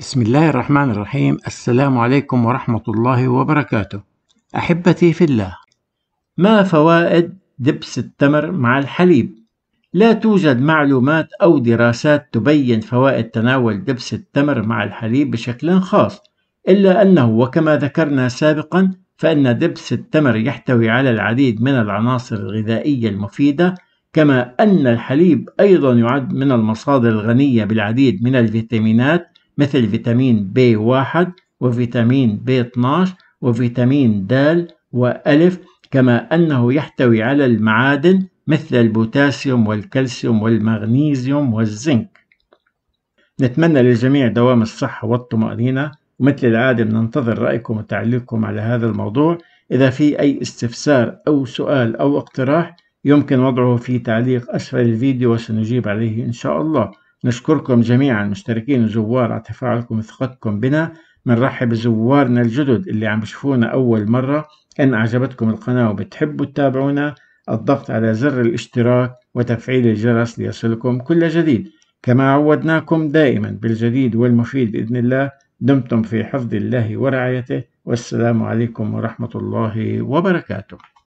بسم الله الرحمن الرحيم السلام عليكم ورحمة الله وبركاته أحبتي في الله ما فوائد دبس التمر مع الحليب؟ لا توجد معلومات أو دراسات تبين فوائد تناول دبس التمر مع الحليب بشكل خاص إلا أنه وكما ذكرنا سابقا فإن دبس التمر يحتوي على العديد من العناصر الغذائية المفيدة كما أن الحليب أيضا يعد من المصادر الغنية بالعديد من الفيتامينات مثل فيتامين بي واحد وفيتامين بي 12 وفيتامين د وألف كما أنه يحتوي على المعادن مثل البوتاسيوم والكالسيوم والمغنيسيوم والزنك نتمنى للجميع دوام الصحة والطمأنينة ومثل العادة بننتظر رأيكم وتعليقكم على هذا الموضوع إذا في أي استفسار أو سؤال أو اقتراح يمكن وضعه في تعليق أسفل الفيديو وسنجيب عليه إن شاء الله نشكركم جميعا مشتركين الزوار على تفاعلكم وثقتكم بنا بنرحب بزوارنا الجدد اللي عم بشوفونا أول مرة إن أعجبتكم القناة وبتحبوا تتابعونا الضغط على زر الاشتراك وتفعيل الجرس ليصلكم كل جديد كما عودناكم دائما بالجديد والمفيد بإذن الله دمتم في حفظ الله ورعايته والسلام عليكم ورحمة الله وبركاته